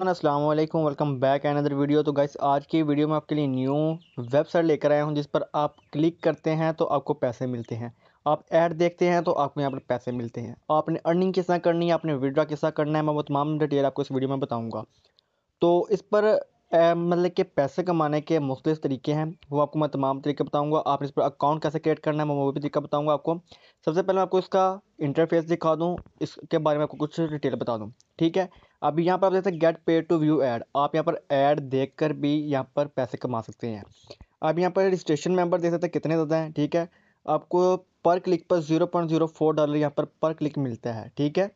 अस्सलाम वालेकुम welcome back another video तो गाइस आज की वीडियो में आपके लिए न्यू वेबसाइट लेकर आया हूं जिस पर आप क्लिक करते हैं तो आपको पैसे मिलते हैं आप ऐड देखते हैं तो आपको यहाँ पर पैसे मिलते हैं आपने अर्निंग किस तरह करनी है आपने विड्रा किस तरह करना है मैं वो तमाम डिटेल आपको इस वीडियो में बताऊँगा तो इस पर मतलब कि पैसे कमाने के मुख्तलिफ तरीके हैं वो आपको मैं तमाम तरीके बताऊँगा आपने इस पर अकाउंट कैसे क्रिएट करना है मैं वो भी तरीका बताऊँगा आपको सबसे पहले मैं आपको इसका इंटरफेस दिखा दूँ इसके बारे में आपको कुछ डिटेल बता दूँ ठीक है अभी यहाँ पर आप देखते हैं गेट पे टू व्यू एड आप यहाँ पर एड देखकर भी यहाँ पर पैसे कमा सकते हैं अब यहाँ पर रजिस्ट्रेशन मेंबर देख सकते हैं कितने ज़्यादा हैं ठीक है आपको पर क्लिक पर zero point zero four dollar यहाँ पर पर क्लिक मिलता है ठीक है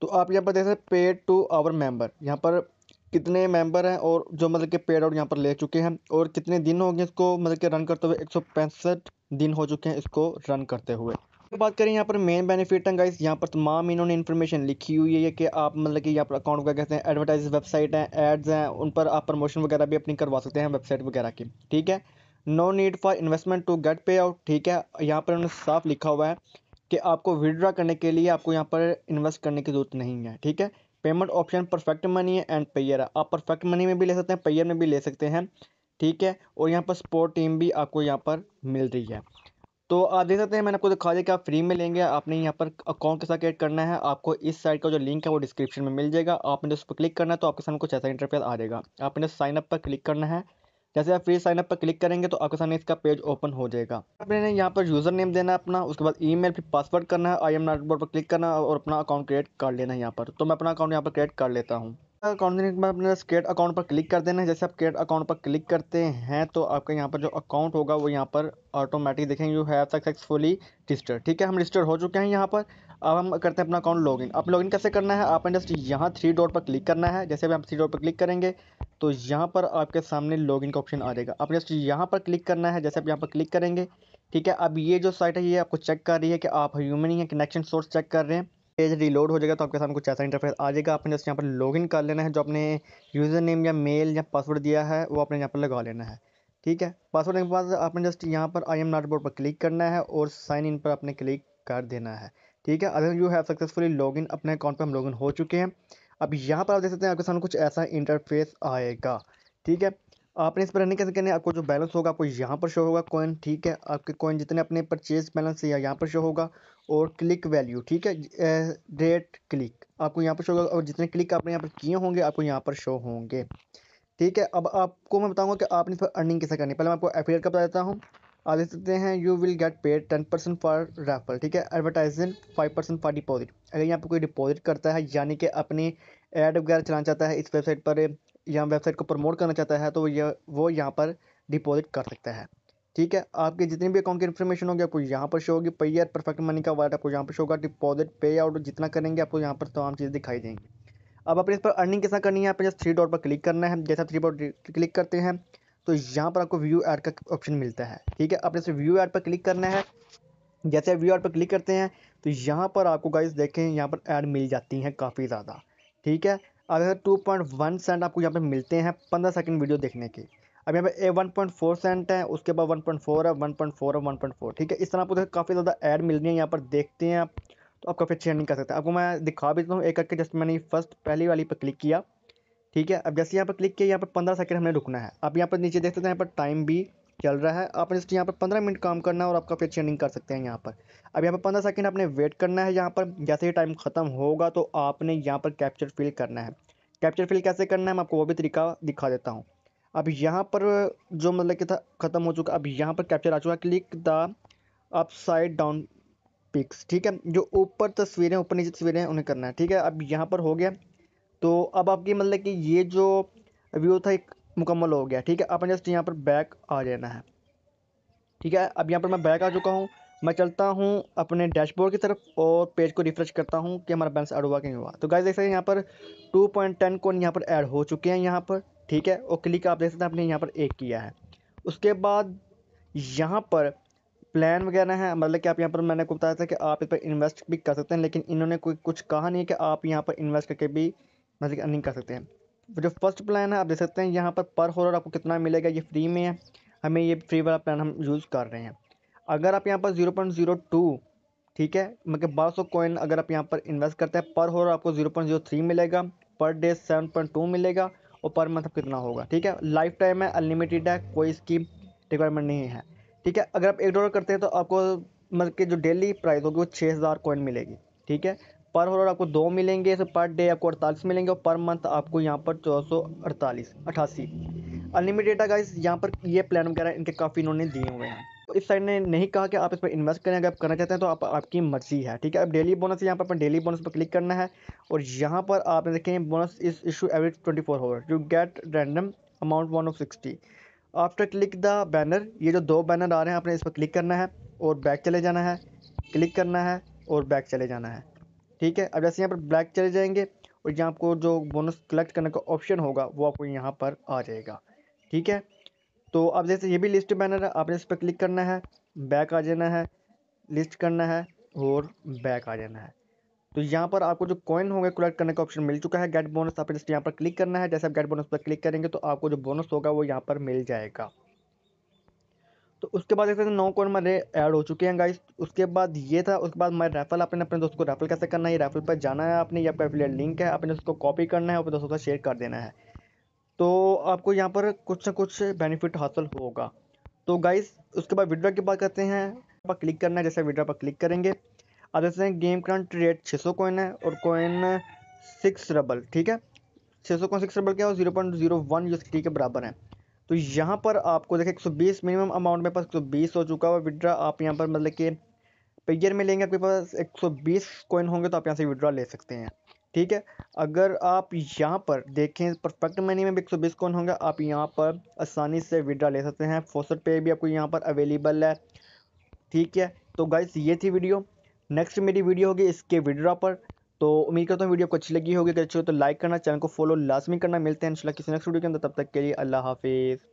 तो आप यहाँ पर देख सकते हैं पे टू आवर मेंबर यहाँ पर कितने मेंबर हैं और जो मतलब कि पेड आउट यहाँ पर ले चुके हैं और कितने दिन हो गए इसको मतलब कि रन करते हुए एक दिन हो चुके हैं इसको रन करते हुए बात करें यहाँ पर मेन बेनिफिट है गाइस यहाँ पर तमाम इन्होंने इन्फॉर्मेशन लिखी हुई है कि आप मतलब कि यहाँ पर अकाउंट वगैरह कहते हैं एडवर्टाइज वेबसाइट हैं एड्स हैं उन पर आप प्रमोशन वगैरह भी अपनी करवा सकते हैं वेबसाइट वगैरह की ठीक है no need for investment to get pay out ठीक है यहाँ पर उन्होंने साफ लिखा हुआ है कि आपको विदड्रा करने के लिए आपको यहाँ पर इन्वेस्ट करने की जरूरत नहीं है ठीक है पेमेंट ऑप्शन परफेक्ट मनी है एंड पेयर है आप परफेक्ट मनी में भी ले सकते हैं पेयर में भी ले सकते हैं ठीक है और यहाँ पर स्पोर्ट टीम भी आपको यहाँ पर मिल रही है तो आप देख सकते हैं मैंने आपको दिखा दिया कि आप फ्री में लेंगे आपने यहाँ पर अकाउंट के साथ क्रिएट करना है आपको इस साइट का जो लिंक है वो डिस्क्रिप्शन में मिल जाएगा आपने उस पर क्लिक करना है तो आपके सामने कुछ ऐसा इंटरफेस आ जाएगा आपने साइनअप पर क्लिक करना है जैसे आप फ्री साइनअप पर क्लिक करेंगे तो आपके सामने इसका पेज ओपन हो जाएगा आपने यहाँ पर यूज़र नेम देना है अपना उसके बाद ईमेल फिर पासवर्ड करना है आई एम नॉट बोर्ड पर क्लिक करना और अपना अकाउंट क्रिएट कर लेना है यहाँ पर तो मैं अपना अकाउंट यहाँ पर क्रिएट कर लेता हूँ अकाउंट देने के बाद अपने स्केट अकाउंट पर क्लिक कर देना है जैसे आप केट अकाउंट पर क्लिक करते हैं तो आपका यहाँ पर जो अकाउंट होगा वो यहाँ पर ऑटोमेटिक देखेंगे यू हैव सक्सेसफुली रजिस्टर्ड ठीक है हम रजिस्टर हो चुके हैं यहाँ पर अब हम करते हैं अपना अकाउंट लॉगिन अब लॉगिन कैसे करना है आपने जस्ट यहाँ थ्री डॉट पर क्लिक करना है जैसे भी आप थ्री डॉट पर क्लिक करेंगे तो यहाँ पर आपके सामने लॉगिन का ऑप्शन आ जाएगा आपने जस्ट यहाँ पर क्लिक करना है जैसे आप यहाँ पर क्लिक करेंगे ठीक है अब ये जो साइट है ये आपको चेक कर रही है कि आप ह्यूमन ही कनेक्शन सोर्स चेक कर रहे हैं पेज रीलोड हो जाएगा तो आपके सामने कुछ ऐसा इंटरफेस आ जाएगा आपने जस्ट यहाँ पर लॉगिन कर लेना है जो आपने यूज़र नेम या मेल या पासवर्ड दिया है वो आपने यहाँ पर लगा लेना है ठीक है पासवर्ड के बाद आपने जस्ट यहाँ पर आई एम नॉट बोर्ड पर क्लिक करना है और साइन इन पर आपने क्लिक कर देना है ठीक है अगर यू हैव सक्सेसफुली लॉगिन अपने अकाउंट पर हम लॉगिन हो चुके हैं अब यहाँ पर आप देख सकते हैं आपके सामने कुछ ऐसा इंटरफेस आएगा ठीक है आपने इस पर रनिंग कैसे करनी है आपको जो बैलेंस होगा आपको यहाँ पर शो होगा कॉइन ठीक है आपके कॉइन जितने अपने परचेज बैलेंस या यहाँ पर शो होगा और क्लिक वैल्यू ठीक है डेट क्लिक आपको यहाँ पर शो होगा और जितने क्लिक आपने यहाँ पर किए होंगे आपको यहाँ पर शो होंगे ठीक है अब आपको मैं बताऊँगा कि आपने इस पर अर्निंग कैसे करनी है पहले मैं आपको एफिलिएट का बता देता हूँ आप देख सकते हैं you will get paid ten percent for refer ठीक है advertising five percent for deposit अगर यहाँ पर कोई डिपॉजिट करता है यानी कि अपनी एड वगैरह चलाना चाहता है इस वेबसाइट पर या वेबसाइट को प्रमोट करना चाहता है तो यह वो यहाँ पर डिपॉजिट कर सकता है ठीक है आपके जितने भी अकाउंट की इन्फॉर्मेशन होगी आपको यहाँ पर शो होगी पेयर परफेक्ट मनी का वाइट आपको यहाँ पर शो होगा डिपॉजिट पे आउट जितना करेंगे आपको यहाँ पर तमाम चीज़ें दिखाई देंगी अब अपने इस पर अर्निंग कैसा करनी है आप जैसे थ्री डॉट पर क्लिक करना है जैसा थ्री डॉट क्लिक करते हैं तो यहाँ पर आपको व्यू एड का ऑप्शन मिलता है ठीक है अपने व्यू एड पर क्लिक करना है जैसे व्यू एड पर क्लिक करते हैं तो यहाँ पर आपको गाइज देखें यहाँ पर एड मिल जाती हैं काफ़ी ज़्यादा ठीक है अब टू पॉइंट वन सेंट आपको यहाँ पे मिलते हैं पंद्रह सेकंड वीडियो देखने के अब यहाँ पे a one point four cent है उसके बाद वन पॉइंट फोर है वन पॉइंट फोर है वन पॉइंट फोर ठीक है इस तरह आपको काफ़ी ज़्यादा ऐड मिल रही है यहाँ पर देखते हैं आप तो आप काफ़ी अच्छी नहीं कर सकते आपको मैं दिखा भी देता हूँ एक करके जस्ट मैंने फर्स्ट पहली वाली पर क्लिक किया ठीक है अब जैसे यहाँ पर क्लिक किया यहाँ पर पंद्रह सेकंड हमने रुकना है आप यहाँ पर नीचे देख सकते हैं यहाँ पर टाइम भी चल रहा है आपने जस्ट यहाँ पर पंद्रह मिनट काम करना है और आपका फिर चेंडिंग कर सकते हैं यहाँ पर अब यहाँ पर पंद्रह सेकंड आपने वेट करना है यहाँ पर जैसे ही टाइम खत्म होगा तो आपने यहाँ पर कैप्चर फिल करना है कैप्चर फिल कैसे करना है मैं आपको वो भी तरीका दिखा देता हूँ अब यहाँ पर जो मतलब कि था ख़त्म हो चुका अब यहाँ पर कैप्चर आ चुका click the upside down pics ठीक है जो ऊपर तस्वीरें ऊपर नीचे तस्वीरें हैं उन्हें करना है ठीक है अब यहाँ पर हो गया तो अब आपकी मतलब कि ये जो व्यू था एक मुकम्मल हो गया ठीक है अपन जस्ट यहाँ पर बैक आ जाना है ठीक है अब यहाँ पर मैं बैक आ चुका हूँ मैं चलता हूँ अपने डैशबोर्ड की तरफ और पेज को रिफ्रेश करता हूँ कि हमारा बैलेंस ऐड हुआ कि नहीं हुआ तो गाइस देख सकते हैं यहाँ पर 2.10 पॉइंट कॉइन यहाँ पर ऐड हो चुके हैं यहाँ पर ठीक है और क्लिक आप देख सकते हैं आपने यहाँ पर एक किया है उसके बाद यहाँ पर प्लान वगैरह है मतलब कि आप यहाँ पर मैंने को बताया था कि आप इस पर इन्वेस्ट भी कर सकते हैं लेकिन इन्होंने कोई कुछ कहा नहीं कि आप यहाँ पर इन्वेस्ट करके भी मतलब अर्निंग कर सकते हैं जो फर्स्ट प्लान है आप देख सकते हैं यहाँ पर पर होलर आपको कितना मिलेगा ये फ्री में है हमें ये फ्री वाला प्लान हम यूज़ कर रहे हैं अगर आप यहाँ पर ज़ीरो पॉइंट ज़ीरो टू ठीक है मतलब बारह सौ कॉइन अगर आप यहाँ पर इन्वेस्ट करते हैं पर होलर आपको ज़ीरो पॉइंट ज़ीरो थ्री मिलेगा per day seven point two मिलेगा और पर मंथ कितना होगा ठीक है लाइफ टाइम है अनलिमिटेड है कोई इसकी रिक्वायरमेंट नहीं है ठीक है अगर आप एक डॉलर करते हैं तो आपको मतलब कि जो डेली प्राइस होगी वो छः हज़ार कॉइन मिलेगी ठीक है पर रोड आपको दो मिलेंगे सो पर डे आपको अड़तालीस मिलेंगे और पर मंथ आपको यहाँ पर चौदह सौ अड़तालीस अठासी अनलिमिटेड डेटा गाइस यहाँ पर ये प्लान वगैरह इनके काफ़ी इन्होंने दिए हुए हैं तो इस साइड ने नहीं कहा कि आप इस पर इन्वेस्ट करें अगर आप करना चाहते हैं तो आप आपकी मर्जी है ठीक है अब डेली बोनस यहाँ पर अपने डेली बोनस पर क्लिक करना है और यहाँ पर आप देखें bonus is issue every twenty four hour you get random amount one of sixty after click the banner ये जो दो बैनर आ रहे हैं आपने इस पर क्लिक करना है और बैक चले जाना है क्लिक करना है और बैक चले जाना है ठीक है अब जैसे यहाँ पर ब्लैक चले जाएंगे और यहाँ आपको जो बोनस कलेक्ट करने का ऑप्शन होगा वो आपको यहाँ पर आ जाएगा ठीक है तो अब जैसे ये भी लिस्ट बैनर है आपने इस पर क्लिक करना है बैक आ जाना है लिस्ट करना है और बैक आ जाना है तो यहाँ पर आपको जो कॉइन होंगे कलेक्ट करने का ऑप्शन मिल चुका है गेट बोनस आप इस यहाँ पर क्लिक करना है जैसे आप गेट बोनस पर क्लिक करेंगे तो आपको जो बोनस होगा वो यहाँ पर मिल जाएगा तो उसके बाद देख सकते हैं नौ कॉइन मेरे ऐड हो चुके हैं गाइस उसके बाद ये था उसके बाद मैं रेफल अपने अपने दोस्त को रेफल कैसे करना है रेफल पर जाना है आपने या आपका लिंक है आपने उसको कॉपी करना है और दोस्तों का शेयर कर देना है तो आपको यहाँ पर कुछ ना कुछ बेनिफिट हासिल होगा तो गाइस उसके बाद विड्रा की बात करते हैं पर क्लिक करना है जैसे विड्रा पर क्लिक करेंगे अब जैसे हैं गेम करंट रेट छः सौ कोइन है और कोइन सिक्स रबल ठीक है छः सौ कॉइन सिक्स रबल क्या है zero point zero one USD के बराबर है तो यहाँ पर आपको देखिए एक मिनिमम अमाउंट में पास एक हो चुका है विड्रा आप यहाँ पर मतलब कि पेयर में लेंगे आपके पास 120 कॉइन होंगे तो आप यहाँ से विड्रा ले सकते हैं ठीक है अगर आप यहाँ पर देखें परफेक्ट मनी में भी एक सौ बीस कॉइन होंगे आप यहाँ पर आसानी से विड्रा ले सकते हैं फोसट पे भी आपको यहाँ पर अवेलेबल है ठीक है तो गाइस ये थी वीडियो नेक्स्ट मेरी वीडियो होगी इसके विड्रा पर तो उम्मीद करता हूँ वीडियो आपको अच्छी लगी होगी अगर अच्छी हो तो लाइक करना चैनल को फॉलो लाजमी करना मिलते हैं इंशाल्लाह किसी नेक्स्ट वीडियो के अंदर तब तक के लिए अल्लाह हाफिज़